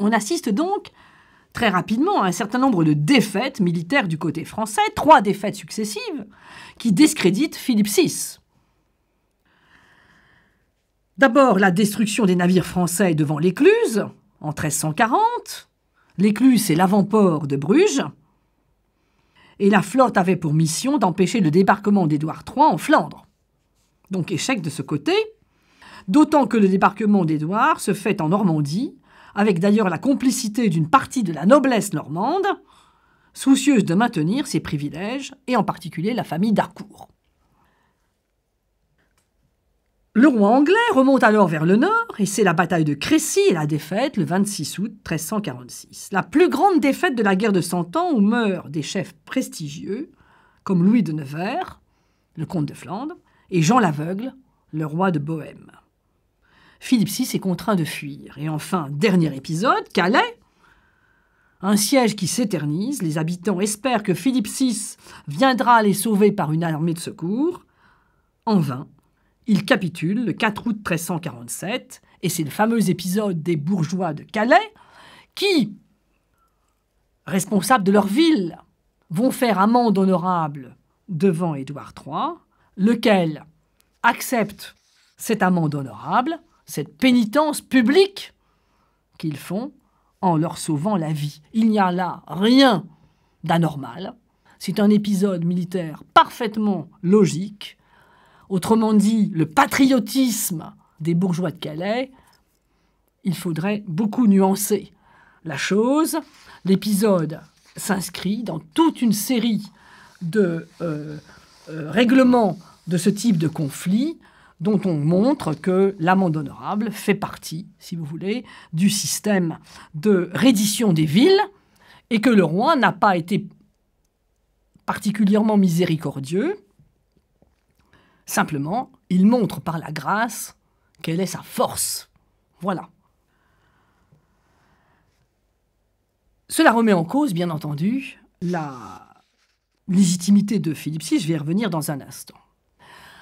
On assiste donc très rapidement à un certain nombre de défaites militaires du côté français, trois défaites successives, qui discréditent Philippe VI. D'abord la destruction des navires français devant l'Écluse, en 1340. L'Écluse, est l'avant-port de Bruges. Et la flotte avait pour mission d'empêcher le débarquement d'Édouard III en Flandre. Donc échec de ce côté, d'autant que le débarquement d'Édouard se fait en Normandie avec d'ailleurs la complicité d'une partie de la noblesse normande, soucieuse de maintenir ses privilèges, et en particulier la famille d'Arcourt. Le roi anglais remonte alors vers le nord, et c'est la bataille de Crécy et la défaite le 26 août 1346, la plus grande défaite de la guerre de Cent Ans où meurent des chefs prestigieux comme Louis de Nevers, le comte de Flandre, et Jean l'Aveugle, le roi de Bohême. Philippe VI est contraint de fuir. Et enfin, dernier épisode, Calais. Un siège qui s'éternise, les habitants espèrent que Philippe VI viendra les sauver par une armée de secours. En vain, il capitule le 4 août 1347, et c'est le fameux épisode des bourgeois de Calais qui, responsables de leur ville, vont faire amende honorable devant Édouard III, lequel accepte cette amende honorable cette pénitence publique qu'ils font en leur sauvant la vie. Il n'y a là rien d'anormal. C'est un épisode militaire parfaitement logique. Autrement dit, le patriotisme des bourgeois de Calais, il faudrait beaucoup nuancer la chose. L'épisode s'inscrit dans toute une série de euh, euh, règlements de ce type de conflit dont on montre que l'amende honorable fait partie, si vous voulez, du système de reddition des villes et que le roi n'a pas été particulièrement miséricordieux. Simplement, il montre par la grâce quelle est sa force. Voilà. Cela remet en cause, bien entendu, la légitimité de Philippe VI. Je vais y revenir dans un instant.